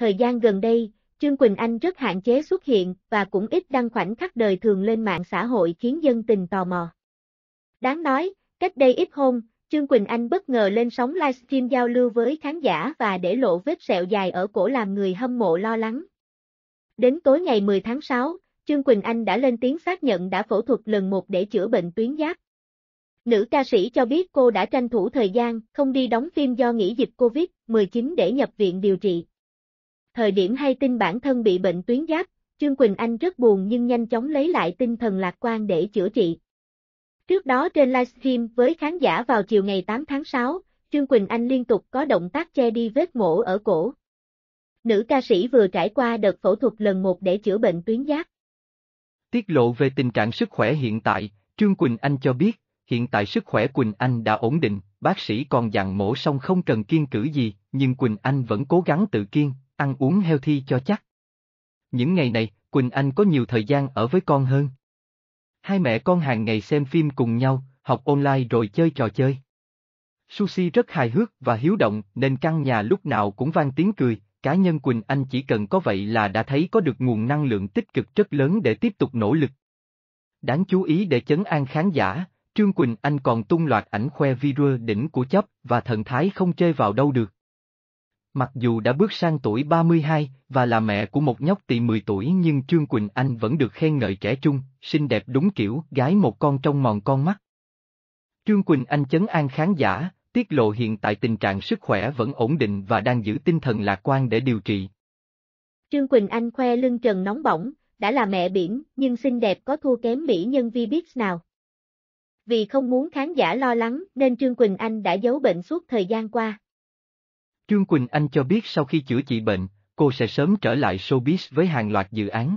thời gian gần đây, Trương Quỳnh Anh rất hạn chế xuất hiện và cũng ít đăng khoảnh khắc đời thường lên mạng xã hội khiến dân tình tò mò. Đáng nói, cách đây ít hôm, Trương Quỳnh Anh bất ngờ lên sóng livestream giao lưu với khán giả và để lộ vết sẹo dài ở cổ làm người hâm mộ lo lắng. Đến tối ngày 10 tháng 6, Trương Quỳnh Anh đã lên tiếng xác nhận đã phẫu thuật lần một để chữa bệnh tuyến giáp. Nữ ca sĩ cho biết cô đã tranh thủ thời gian không đi đóng phim do nghỉ dịch Covid-19 để nhập viện điều trị. Thời điểm hay tin bản thân bị bệnh tuyến giáp, Trương Quỳnh Anh rất buồn nhưng nhanh chóng lấy lại tinh thần lạc quan để chữa trị. Trước đó trên livestream với khán giả vào chiều ngày 8 tháng 6, Trương Quỳnh Anh liên tục có động tác che đi vết mổ ở cổ. Nữ ca sĩ vừa trải qua đợt phẫu thuật lần một để chữa bệnh tuyến giáp. Tiết lộ về tình trạng sức khỏe hiện tại, Trương Quỳnh Anh cho biết, hiện tại sức khỏe Quỳnh Anh đã ổn định, bác sĩ còn dặn mổ xong không cần kiên cử gì, nhưng Quỳnh Anh vẫn cố gắng tự kiên, ăn uống healthy cho chắc. Những ngày này, Quỳnh Anh có nhiều thời gian ở với con hơn. Hai mẹ con hàng ngày xem phim cùng nhau, học online rồi chơi trò chơi. Sushi rất hài hước và hiếu động nên căn nhà lúc nào cũng vang tiếng cười, cá nhân Quỳnh Anh chỉ cần có vậy là đã thấy có được nguồn năng lượng tích cực rất lớn để tiếp tục nỗ lực. Đáng chú ý để chấn an khán giả, Trương Quỳnh Anh còn tung loạt ảnh khoe video đỉnh của chấp và thần thái không chơi vào đâu được. Mặc dù đã bước sang tuổi 32 và là mẹ của một nhóc tỳ 10 tuổi nhưng Trương Quỳnh Anh vẫn được khen ngợi trẻ trung, xinh đẹp đúng kiểu gái một con trong mòn con mắt. Trương Quỳnh Anh chấn an khán giả, tiết lộ hiện tại tình trạng sức khỏe vẫn ổn định và đang giữ tinh thần lạc quan để điều trị. Trương Quỳnh Anh khoe lưng trần nóng bỏng, đã là mẹ biển nhưng xinh đẹp có thua kém mỹ nhân Vbiz nào. Vì không muốn khán giả lo lắng nên Trương Quỳnh Anh đã giấu bệnh suốt thời gian qua. Trương Quỳnh Anh cho biết sau khi chữa trị bệnh, cô sẽ sớm trở lại showbiz với hàng loạt dự án.